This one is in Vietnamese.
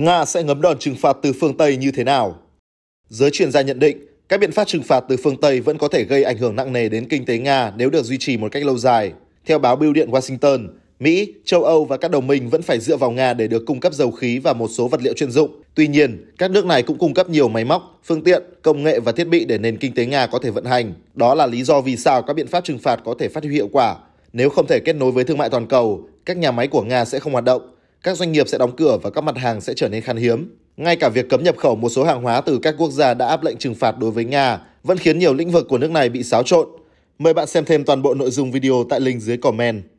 Nga sẽ ngấm đòn trừng phạt từ phương Tây như thế nào? Giới chuyên gia nhận định, các biện pháp trừng phạt từ phương Tây vẫn có thể gây ảnh hưởng nặng nề đến kinh tế Nga nếu được duy trì một cách lâu dài. Theo báo bưu điện Washington, Mỹ, châu Âu và các đồng minh vẫn phải dựa vào Nga để được cung cấp dầu khí và một số vật liệu chuyên dụng. Tuy nhiên, các nước này cũng cung cấp nhiều máy móc, phương tiện, công nghệ và thiết bị để nền kinh tế Nga có thể vận hành. Đó là lý do vì sao các biện pháp trừng phạt có thể phát huy hiệu quả. Nếu không thể kết nối với thương mại toàn cầu, các nhà máy của Nga sẽ không hoạt động các doanh nghiệp sẽ đóng cửa và các mặt hàng sẽ trở nên khan hiếm. Ngay cả việc cấm nhập khẩu một số hàng hóa từ các quốc gia đã áp lệnh trừng phạt đối với Nga vẫn khiến nhiều lĩnh vực của nước này bị xáo trộn. Mời bạn xem thêm toàn bộ nội dung video tại link dưới comment.